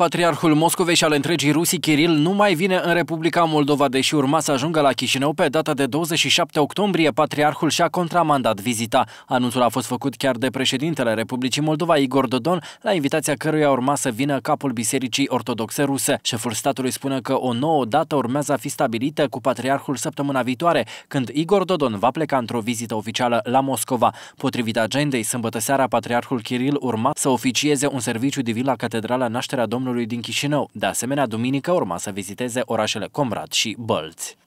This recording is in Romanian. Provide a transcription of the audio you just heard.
Patriarhul Moscovei și al întregii Rusii, Kiril, nu mai vine în Republica Moldova, deși urma să ajungă la Chișinău pe data de 27 octombrie. Patriarhul și-a contramandat vizita. Anunțul a fost făcut chiar de președintele Republicii Moldova, Igor Dodon, la invitația căruia urma să vină capul Bisericii Ortodoxe Ruse. Șeful statului spune că o nouă dată urmează a fi stabilită cu Patriarhul săptămâna viitoare, când Igor Dodon va pleca într-o vizită oficială la Moscova. Potrivit agendei, sâmbătă seara, Patriarhul Kiril urma să oficieze un serviciu divin la Catedrala Nașterea Domnului guvernului din Chișinău. De asemenea, duminică urma să viziteze orașele Comrad și Bălți.